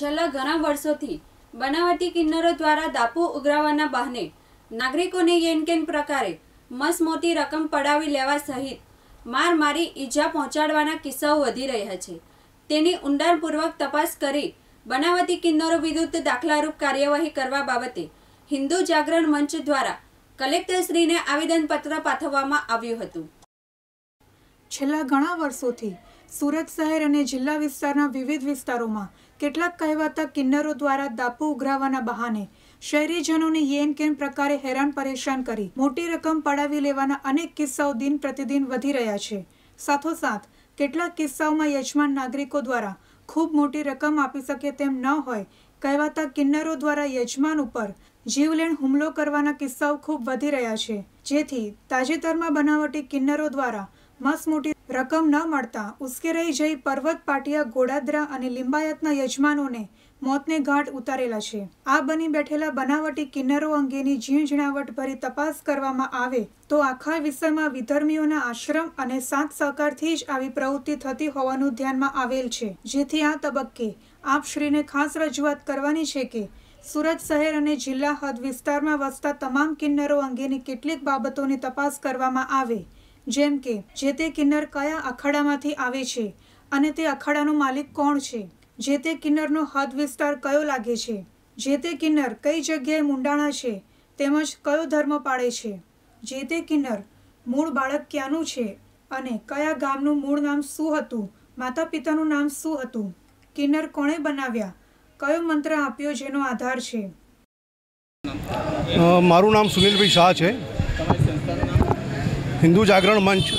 છેલ્લા ઘણા વર્ષોથી બનાવટી કિન્નરો દ્વારા દાપો ઉઘરાવવાના બહાને નાગરિકોને યેનકેન પ્રકારે મસમોટી રકમ પડાવી લેવા સહિત માર મારી ઈજા પહોંચાડવાના કિસ્સાઓ વધી રહ્યા છે તેની ઊંડાણપૂર્વક તપાસ કરી બનાવટી કિન્નરો વિરુદ્ધ દાખલારૂપ કાર્યવાહી કરવા બાબતે હિન્દુ જાગરણ મંચ દ્વારા કલેક્ટરશ્રીને આવેદનપત્ર પાઠવવામાં આવ્યું હતું છેલ્લા ઘણા વર્ષોથી સુરત શહેર અને જિલ્લા વિસ્તારના વિવિધ વિસ્તારોમાં કેટલાક કહેવાતા કિન્નરો દ્વારા દાપુ ઉઘરાવાના બહાને શહેરીજનોને યેન કેન પ્રકારે હેરાન પરેશાન કરી મોટી રકમ પડાવી લેવાના અનેક કિસ્સાઓ દિન પ્રતિદિન વધી રહ્યા છે સાથોસાથ કેટલાક કિસ્સાઓમાં યજમાન નાગરિકો દ્વારા ખૂબ મોટી રકમ આપી શકે તેમ ન હોય કહેવાતા કિન્નરો દ્વારા યજમાન ઉપર જીવલેણ હુમલો કરવાના કિસ્સાઓ ખૂબ વધી રહ્યા છે જેથી તાજેતરમાં બનાવટી કિન્નરો દ્વારા મસ મોટી રકમ ન મળતા ઉશ્કેરાઈ જઈ પર્વત પાટિયા ગોડાદરા અને લિંબાયતના યજમાનોને મોતને ઘાટ ઉતારેલા છે આ બની બેઠેલા બનાવટી કિન્નરો અંગેની ઝીણઝીણાવટ ભરી તપાસ કરવામાં આવે તો આખા વિસ્તારમાં વિધર્મીઓના આશ્રમ અને સાત સહકારથી જ આવી પ્રવૃત્તિ થતી હોવાનું ધ્યાનમાં આવેલ છે જેથી આ તબક્કે આપશ્રીને ખાસ રજૂઆત કરવાની છે કે સુરત શહેર અને જિલ્લા હદ વિસ્તારમાં વસતા તમામ કિન્નરો અંગેની કેટલીક બાબતોની તપાસ કરવામાં આવે જેમ કે જે તે કિન્નર કયા અખાડામાંથી આવે છે અને તે અખાડાનો માલિક કોણ છે જે તે કિન્નરનો હદ વિસ્તાર કયો લાગે છે જે તે કિન્નર કઈ જગ્યાએ મુંડાણા છે તેમજ કયો ધર્મ પાળે છે જે તે કિન્નર મૂળ બાળક ક્યાંનું છે અને કયા ગામનું મૂળ નામ શું હતું માતા પિતાનું નામ શું હતું કિન્નર કોણે બનાવ્યા કયો મંત્ર આપ્યો જેનો આધાર છે મારું નામ સુનિલભાઈ શાહ છે હિન્દુ જાગરણ મંચ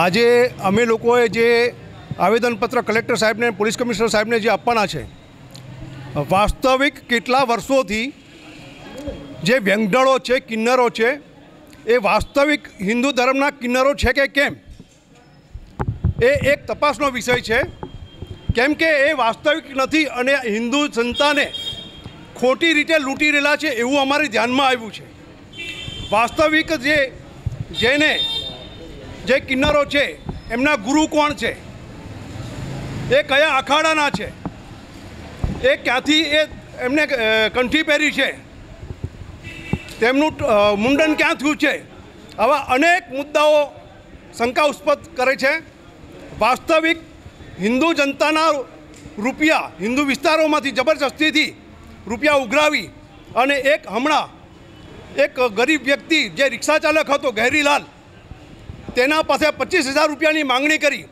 આજે અમે લોકોએ જે આવેદનપત્ર કલેક્ટર સાહેબને પોલીસ કમિશનર સાહેબને જે આપવાના છે વાસ્તવિક કેટલા વર્ષોથી જે વ્યંગડળો છે કિન્નરો છે એ વાસ્તવિક હિન્દુ ધર્મના કિન્નરો છે કે કેમ એ એક તપાસનો વિષય છે કેમ કે એ વાસ્તવિક નથી અને હિન્દુ જનતાને ખોટી રીતે લૂંટી રહેલા છે એવું અમારી ધ્યાનમાં આવ્યું છે વાસ્તવિક જે જેને જે કિન્નરો છે એમના ગુરુ કોણ છે એ કયા અખાડાના છે એ ક્યાંથી એ એમને કંઠી પહેરી છે તેમનું મુંડન ક્યાં થયું છે આવા અનેક મુદ્દાઓ શંકાસ્પદ કરે છે વાસ્તવિક હિન્દુ જનતાના રૂપિયા હિન્દુ વિસ્તારોમાંથી જબરજસ્તીથી રૂપિયા ઉઘરાવી અને એક હમણાં એક ગરીબ વ્યક્તિ જે રિક્ષા ચાલક હતો ગહેરીલાલ તેના પાસે પચીસ હજાર રૂપિયાની માંગણી કરી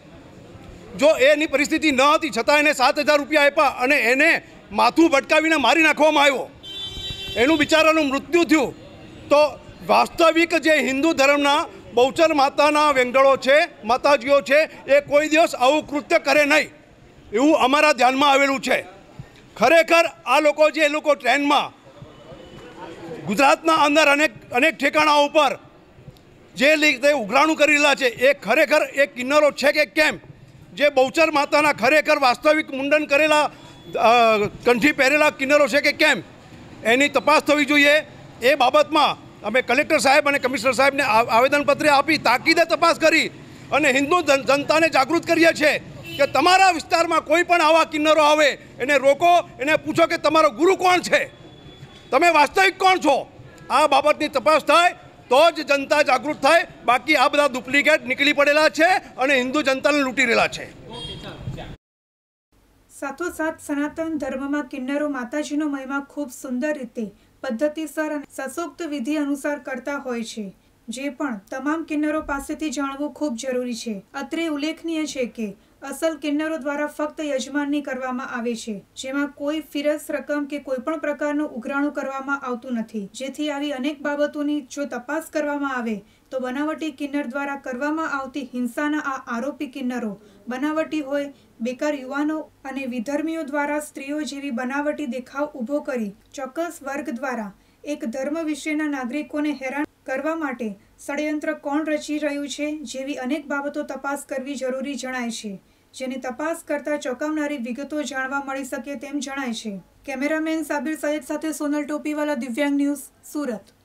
જો એની પરિસ્થિતિ ન હતી છતાં એને સાત હજાર રૂપિયા આપ્યા અને એને માથું ભટકાવીને મારી નાખવામાં આવ્યો એનું બિચારાનું મૃત્યુ થયું તો વાસ્તવિક જે હિન્દુ ધર્મના બહુચર માતાના વેંગળો છે માતાજીઓ છે એ કોઈ દિવસ આવું કૃત્ય કરે નહીં એવું અમારા ધ્યાનમાં આવેલું છે ખરેખર આ લોકો જે એ લોકો ટ્રેનમાં ગુજરાતના અંદર અનેક અનેક ઠેકાણાઓ ઉપર જે રીતે ઉઘરાણું કરી રહ્યા છે એ ખરેખર એ કિન્નરો છે કે કેમ જે બહુચર માતાના ખરેખર વાસ્તવિક મુંડન કરેલા કંઠી પહેરેલા કિન્નરો છે કે કેમ એની તપાસ થવી જોઈએ એ બાબતમાં અમે કલેક્ટર સાહેબ અને કમિશનર સાહેબને આવેદનપત્ર આપી તાકીદે તપાસ કરી અને હિન્દુ જનતાને જાગૃત કરીએ છીએ કે તમારા વિસ્તારમાં કોઈ પણ આવા કિન્નરો આવે એને રોકો એને પૂછો કે તમારો ગુરુ કોણ છે તમે વાસ્તવિક કોણ છો આ બાબતની તપાસ થાય તો જ જનતા જાગૃત થાય બાકી આ બધા ડુપ્લિકેટ નીકળી પડેલા છે અને હિન્દુ જનતાને લૂંટી રહેલા છે સાથોસાથ સનાતન ધર્મમાં કિન્નરો માતાજીનો મહિમા ખૂબ સુંદર રીતે પદ્ધતિસર અને સશોક્ત વિધિ અનુસાર કરતા હોય છે જે પણ તમામ કિન્નરો પાસેથી જાણવું ખૂબ જરૂરી છે અત્રે ઉલ્લેખનીય છે કે અસલ કિન્નરો દ્વારા ફક્ત યજમાનની કરવામાં આવે છે જેમાં કોઈ ફિરસ રકમ કે કોઈ પણ પ્રકારનું ઉઘરાણું કરવામાં આવતું નથી જેથી આવી અનેક બાબતોની જો તપાસ કરવામાં આવે તો બનાવટી કિન્નર દ્વારા કરવામાં આવતી હિંસાના આ આરોપી કિન્નરો બનાવટી હોય બેકાર યુવાનો અને વિધર્મીઓ દ્વારા સ્ત્રીઓ જેવી બનાવટી દેખાવ ઊભો કરી ચોક્કસ વર્ગ દ્વારા એક ધર્મ વિશેના નાગરિકોને હેરાન કરવા માટે ષડયંત્ર કોણ રચી રહ્યું છે જેવી અનેક બાબતો તપાસ કરવી જરૂરી જણાય છે જેની તપાસ કરતા ચોંકાવનારી વિગતો જાણવા મળી શકે તેમ જણાય છે કેમેરામેન સાબિર સૈયદ સાથે સોનલ ટોપીવાલા દિવ્યાંગ ન્યૂઝ સુરત